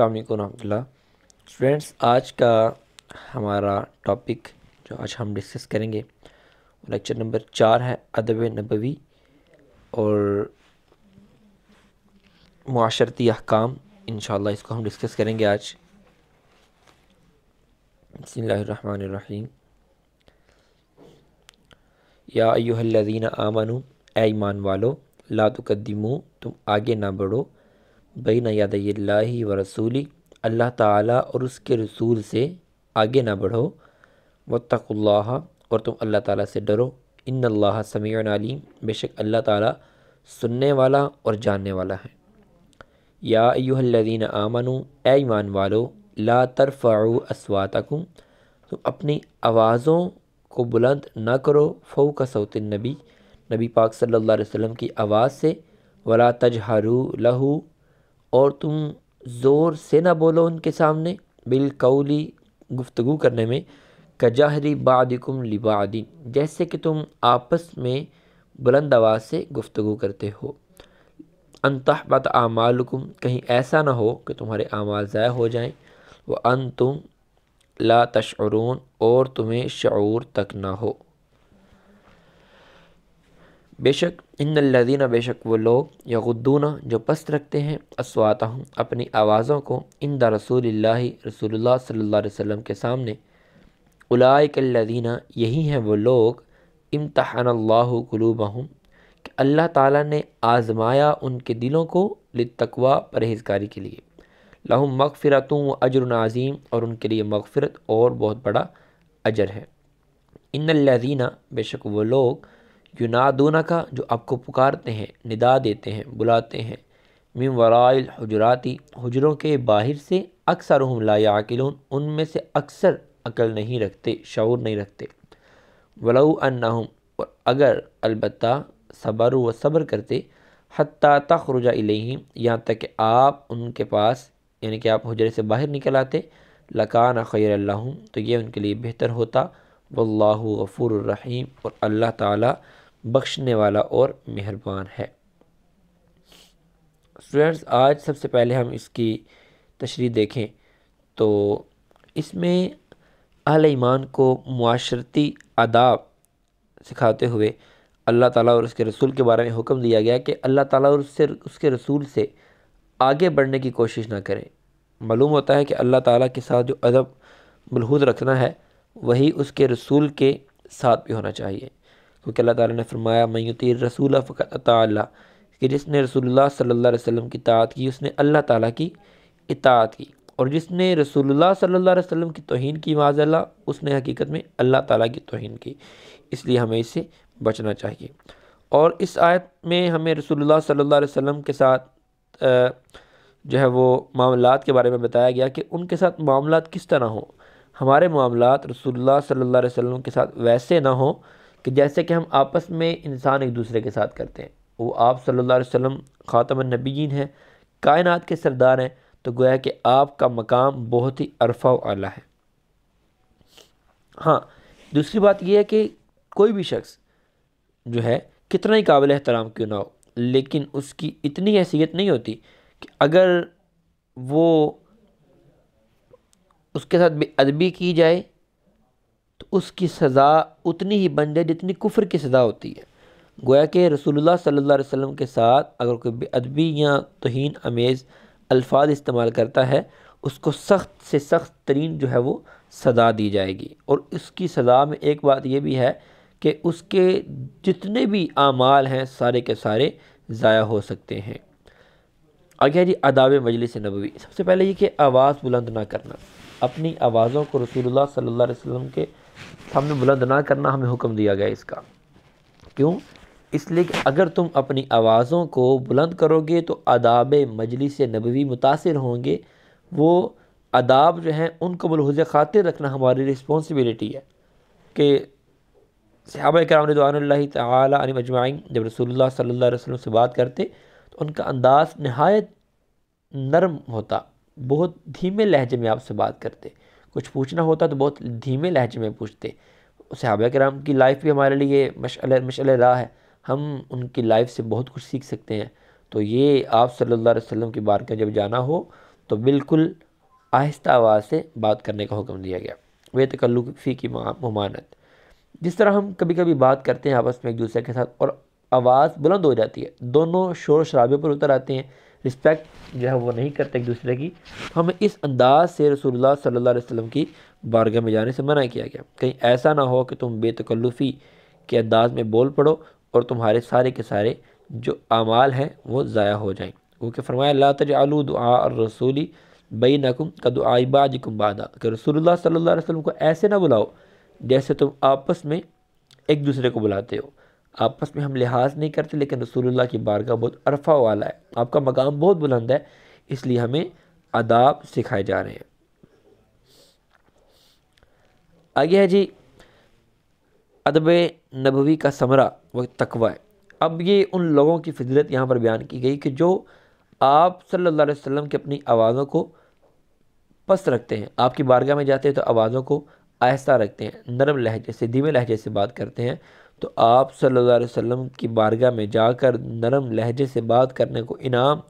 अस्सलाम वालेकुम स्टूडेंट्स आज का हमारा टॉपिक जो आज हम डिस्कस करेंगे लेक्चर नंबर चार है अदब नबवी और माशरती अहकाम इन इसको हम डिस्कस करेंगे आज बसमीम या अयुहल्लिन आमनु ऐमान वालो ला तुकदीमू तुम आगे ना बढ़ो बैन यादल्ला व रसूली अल्लाह ताला और उसके रसूल से आगे ना बढ़ो वतकुल्ला और तुम अल्लाह ताला से डरो इन अल्लाह समीम बेशक अल्लाह ताला सुनने वाला और जानने वाला है या यूहदीन आमनु ए ईमान वालो ला तरफ़ाऊ असवातकुम तुम अपनी आवाज़ों को बुलंद ना करो फ़ो का सौत नबी नबी पाक सल्ला वसम की आवाज़ से वला तजहरू लहू और तुम ज़ोर से ना बोलो उनके सामने बिलकौली गुफ्तु करने में कजाहरी बादिकुम लिबादिन जैसे कि तुम आपस में बुलंद आवाज़ से गुफ्तु करते हो अनतहबत आमालकुम कहीं ऐसा ना हो कि तुम्हारे आमाल ज़ाय हो जाए व अन तुम ला तशरून और तुम्हें शूर तक ना हो बेशक इन लदीना बेशक वो लोग गुद्दूना जो पस्त रखते हैं असवाता हूँ अपनी आवाज़ों को इन द रसूल रसूलुल्लाह सल्लल्लाहु अलैहि वसल्लम के सामने उलाइकल्लदीना यही हैं वो लोग इम्तहान अल्लाह हूँ कि अल्लाह ताला ने आज़माया उनके दिलों को लितकवा परहेज़गारी के लिए लहम मगफ़रतों अजर नाज़ीम और उनके लिए मगफ़रत और बहुत बड़ा अजर है इन लदीना बेशक वो लोग युनादूना का जो आपको पुकारते हैं निदा देते हैं बुलाते हैं मिम वराइल हजराती हजरों के बाहर से अक्सर हम लायाकिल उनमें से अक्सर अकल नहीं रखते शौर नहीं रखते वलऊ अन्नाहम और अगर अलबत् सबर व सब्र करते हती तखरुजा इलेम यहाँ तक कि आप उनके पास यानी कि आप हजरे से बाहर निकल आते लकान खैर तो ये उनके लिए बेहतर होता वल्लाहु गफ़ूर रहीम और अल्लाह ताला बख्शने वाला और मेहरबान है स्टूडेंट्स आज सबसे पहले हम इसकी तशरी देखें तो इसमें अहल ईमान को माशरती आदाब सिखाते हुए अल्लाह ताला और उसके रसूल के बारे में हुक्म दिया गया कि अल्लाह ताला और उससे उसके रसूल से आगे बढ़ने की कोशिश ना करें मालूम होता है कि अल्लाह ताला के साथ जो अदब मलहूद रखना है वही उसके रसूल के साथ भी होना चाहिए क्योंकि अल्लाह ताला ने फरमाया मयुती रसूल फ़कत कि जिसने रसूलुल्लाह सल्लल्लाहु अलैहि वसल्लम की इतात की उसने अल्लाह ताला की इतात की और जिसने रसूलुल्लाह सल्लल्लाहु अलैहि वसल्लम की तोहन की माजल्ला उसने हकीकत में अल्लाह ताला की तोहन की इसलिए हमें इससे बचना चाहिए और इस आयत में हमें रसूलुल्लाह सल्लल्लाहु अलैहि वसल्लम के साथ जो है वो मामलात के बारे में बताया गया कि उनके साथ मामला किस तरह हों हमारे मामला रसोल्ला सल्ला वसम के साथ वैसे ना हों कि जैसे कि हम आपस में इंसान एक दूसरे के साथ करते हैं वो आप सल्ला वसम ख़ातम हैं कायन के सरदार हैं तो गोया कि आपका मकाम बहुत ही अरफा आला है हाँ दूसरी बात यह है कि कोई भी शख्स जो है कितना ही काबिल एहतराम क्यों ना हो लेकिन उसकी इतनी हैसियत नहीं होती कि अगर वो उसके साथ अदबी की जाए तो उसकी सज़ा उतनी ही बन जाए जितनी कुफर की सज़ा होती है गोया कि रसूलुल्लाह सल्लल्लाहु अलैहि वसल्लम के साथ अगर कोई बेअदबी या तोहन अमेज़ अल्फाज इस्तेमाल करता है उसको सख्त से सख्त तरीन जो है वो सज़ा दी जाएगी और इसकी सज़ा में एक बात यह भी है कि उसके जितने भी आमाल हैं सारे के सारे ज़ाया हो सकते हैं आगे जी अदाब मजलिस नबवी सबसे पहले ये कि आवाज़ बुलंद ना करना अपनी आवाज़ों को रसूलुल्लाह सल्लल्लाहु अलैहि वसल्लम के सामने बुलंद ना करना हमें हुक्म दिया गया इसका क्यों इसलिए कि अगर तुम अपनी आवाज़ों को बुलंद करोगे तो आदाब मजलिस नबवी मुतासर होंगे वो आदाब जो हैं उनको मलहूज ख़ातिर रखना हमारी रिस्पॉन्सिबिलिटी है कि सहाब कराम तन जब रसोल्ला सल्ला वसलम से बात करते तो उनका अंदाज़ नहायत नरम होता बहुत धीमे लहजे में आपसे बात करते कुछ पूछना होता तो बहुत धीमे लहजे में पूछते सहाबा कराम की लाइफ भी हमारे लिए मशल मशल राह है हम उनकी लाइफ से बहुत कुछ सीख सकते हैं तो ये आप सल्ला वसम वसल्लम की बारगाह जब जाना हो तो बिल्कुल आहिस्ता आवाज़ से बात करने का हुक्म दिया गया वे तकल्लुफ़ी की ममानत जिस तरह हम कभी कभी बात करते हैं आपस में एक दूसरे के साथ और आवाज़ बुलंद हो जाती है दोनों शोर शराबे पर उतर आते हैं रिस्पेक्ट जो है वो नहीं करते एक दूसरे की तो हमें इस अंदाज से रसूलुल्लाह सल्लल्लाहु अलैहि वसल्लम की बारगाह में जाने से मना किया गया कहीं ऐसा ना हो कि तुम बेतकल्लुफ़ी के अंदाज में बोल पड़ो और तुम्हारे सारे के सारे जो अमाल हैं वो ज़ाया हो जाएँ क्योंकि फरमाया ला तजालू दुआ रसूली बई नकुम कद दुआबाजकुम बादा कि रसूलुल्लाह सल्लल्लाहु अलैहि वसल्लम को ऐसे ना बुलाओ जैसे तुम आपस में एक दूसरे को बुलाते हो आपस में हम लिहाज नहीं करते लेकिन रसूलुल्लाह की बारगाह बहुत अरफा वाला है आपका मकाम बहुत बुलंद है इसलिए हमें आदाब सिखाए जा रहे हैं आगे है जी अदब नबवी का समरा व तकवा है अब ये उन लोगों की फजलत यहाँ पर बयान की गई कि जो आप सल्लल्लाहु अलैहि वसल्लम की अपनी आवाज़ों को पस रखते हैं आपकी बारगाह में जाते हैं तो आवाज़ों को आहिस्ता रखते हैं नरम लहजे से धीमे लहजे से बात करते हैं तो आप सल्लल्लाहु अलैहि वसल्लम की बारगाह में जाकर नरम लहजे से बात करने को इनाम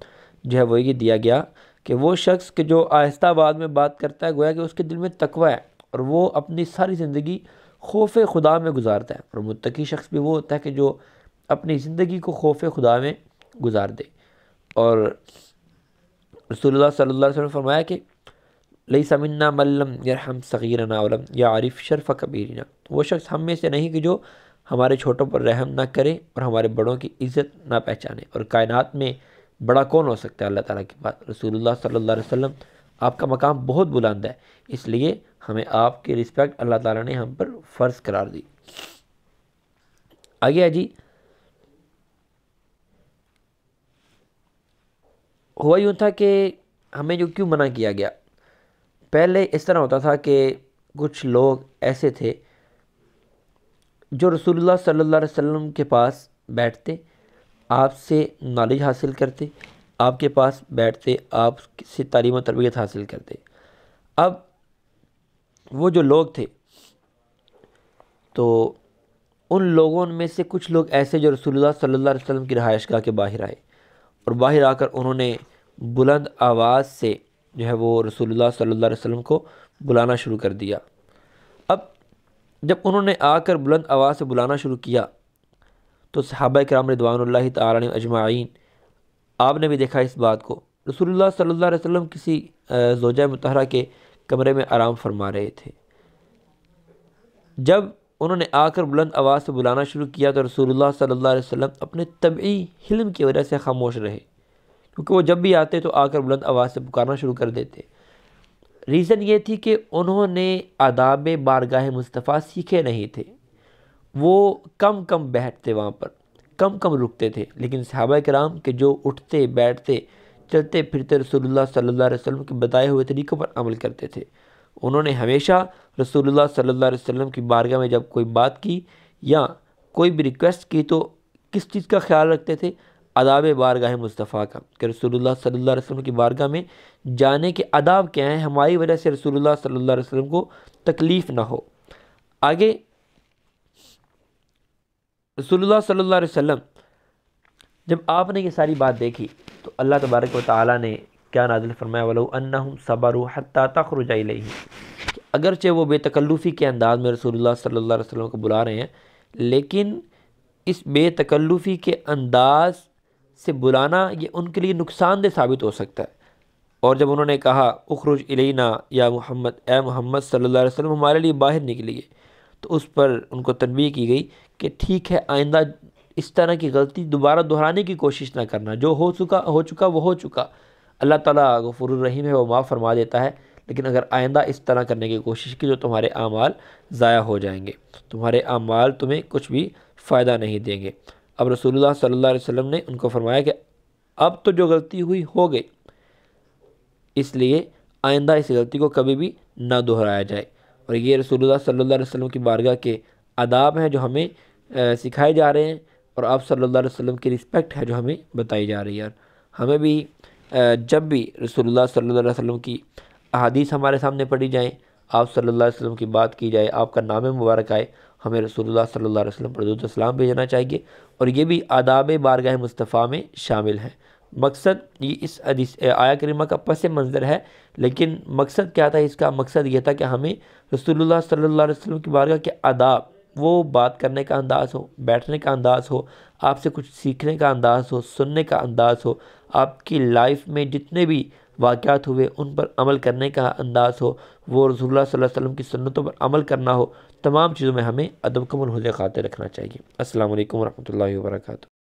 जो है वो ये दिया गया कि वो शख्स के जो आहिस्ता बाद में बात करता है गोया कि उसके दिल में तकवा है और वो अपनी सारी ज़िंदगी खौफ खुदा में गुजारता है और मतकी शख्स भी वो होता है कि जो अपनी ज़िंदगी को खौफ खुदा में गुजार दे और रसोल्ला सल्ला ने फरमाया कि लई समन्ना मल्लम यरहम सगीरना वलम या आरिफ शरफ़ कबीरना तो वो शख्स हम में से नहीं कि जो हमारे छोटों पर रहम ना करे और हमारे बड़ों की इज़्ज़त ना पहचाने और कायनात में बड़ा कौन हो सकता है अल्लाह ताला के पास रसूलुल्लाह सल्लल्लाहु अलैहि वसल्लम आपका मकाम बहुत बुलंद है इसलिए हमें आपकी रिस्पेक्ट अल्लाह ताला ने हम पर फ़र्ज़ करार दी आगे जी हुआ यूँ था कि हमें जो क्यों मना किया गया पहले इस तरह होता था कि कुछ लोग ऐसे थे जो रसूलुल्लाह सल्लल्लाहु अलैहि वसल्लम के पास बैठते आपसे नॉलेज हासिल करते आपके पास बैठते आप से तालीम तरबियत हासिल करते अब वो जो लोग थे तो उन लोगों में से कुछ लोग ऐसे जो रसूलुल्लाह सल्लल्लाहु अलैहि वसल्लम की गाह के बाहर आए और बाहर आकर उन्होंने बुलंद आवाज़ से जो है वो रसूलुल्लाह सल्लल्लाहु अलैहि वसल्लम को बुलाना शुरू कर दिया जब उन्होंने आकर बुलंद आवाज़ से बुलाना शुरू किया तो सहाबा कराम रदवान तारा अजमाइन आपने भी देखा इस बात को रसूल सल्ला वसम किसी जोजा मतहरा के कमरे में आराम फरमा रहे थे जब उन्होंने आकर बुलंद आवाज़ से बुलाना शुरू किया तो रसूल सल्ला वसम अपने तबी हिल की वजह से खामोश रहे क्योंकि वो जब भी आते तो आकर बुलंद आवाज़ से पुकारना शुरू कर देते रीज़न ये थी कि उन्होंने आदाब बारगाह मुस्तफ़ा सीखे नहीं थे वो कम कम बैठते वहाँ पर कम कम रुकते थे लेकिन सहाबा कराम के जो उठते बैठते चलते फिरते रसोल्ला सल्ला वसम के बताए हुए तरीक़ों पर अमल करते थे उन्होंने हमेशा रसोल्ला सल्ला वसम की बारगाह में जब कोई बात की या कोई भी रिक्वेस्ट की तो किस चीज़ का ख्याल रखते थे अदाब बारगाह मुस्तफ़ा का कि रसूल सल्ला वसम की बारगाह में जाने के अदाब क्या हैं हमारी वजह से रसूल सल्ला वसम को तकलीफ़ ना हो आगे रसूल सल्ला वसम जब आपने ये सारी बात देखी तो अल्लाह तबारक व ताली ने क्या नाजिल फरमाया वाल सबर हती तखरुजाई लही अगरचे वो बेतकल्लुफ़ी के अंदाज में रसूल सल्ला अलैहि वसल्लम को बुला रहे हैं लेकिन इस बेतकल्लुफ़ी के अंदाज़ से बुलाना ये उनके लिए नुकसानदेह साबित हो सकता है और जब उन्होंने कहा उखरुज इलेना या मोहम्मद ए मोहम्मद सल्लल्लाहु अलैहि वसल्लम हमारे लिए बाहर निकलिए तो उस पर उनको तनबी की गई कि ठीक है आइंदा इस तरह की गलती दोबारा दोहराने की कोशिश ना करना जो हो चुका हो चुका वो हो चुका अल्लाह ताला गफुर रहीम है वो माफ़ फरमा देता है लेकिन अगर आइंदा इस तरह करने की कोशिश की तो तुम्हारे अमाल ज़ाया हो जाएंगे तुम्हारे अमाल तुम्हें कुछ भी फ़ायदा नहीं देंगे अब रसूलुल्लाह सल्लल्लाहु अलैहि वसल्लम ने उनको फरमाया कि अब तो जो गलती हुई हो गई इसलिए आइंदा इस गलती को कभी भी ना दोहराया जाए और ये रसूलुल्लाह सल्लल्लाहु अलैहि वसल्लम की बारगाह के आदाब हैं जो हमें सिखाए जा रहे हैं और आप सल्लल्लाहु अलैहि वसल्लम की रिस्पेक्ट है जो हमें बताई जा रही है और हमें भी जब भी रसूलुल्लाह सल्लल्लाहु अलैहि वसल्लम की अहादीस हमारे सामने पढ़ी जाएँ आप सल्लल्लाहु अलैहि वसल्लम की बात की जाए आपका नाम मुबारक आए हमें रसूलुल्लाह सल्ला वसलम पर सलाम भेजना चाहिए और ये भी आदाब बारगाह मुस्तफ़ा में शामिल है मकसद ये इस आया करीमा का पस मंज़र है लेकिन मकसद क्या था इसका मकसद ये था कि हमें रसूलुल्लाह सल्ला वसलम की बारगाह के आदाब वो बात करने का अंदाज़ हो बैठने का अंदाज़ हो आपसे कुछ सीखने का अंदाज़ हो सुनने का अंदाज़ हो आपकी लाइफ में जितने भी वाक़ात हुए उन पर अमल करने का अंदाज़ हो वो रसूल वसम की सन्नतों पर अमल करना हो तमाम चीज़ों में हमें अदब को मनहज खाते रखना चाहिए असल वरहमल वर्का